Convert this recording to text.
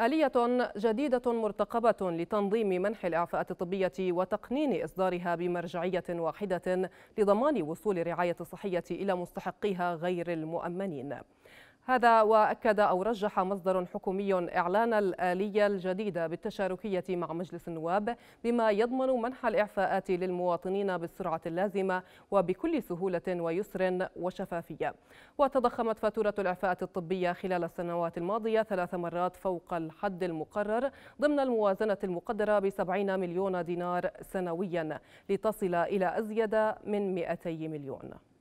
آلية جديدة مرتقبة لتنظيم منح الإعفاءات الطبية وتقنين إصدارها بمرجعية واحدة لضمان وصول الرعاية الصحية إلى مستحقيها غير المؤمنين هذا وأكد أو رجح مصدر حكومي إعلان الآلية الجديدة بالتشاركية مع مجلس النواب بما يضمن منح الإعفاءات للمواطنين بالسرعة اللازمة وبكل سهولة ويسر وشفافية وتضخمت فاتورة الإعفاءات الطبية خلال السنوات الماضية ثلاث مرات فوق الحد المقرر ضمن الموازنة المقدرة ب 70 مليون دينار سنويا لتصل إلى أزيد من 200 مليون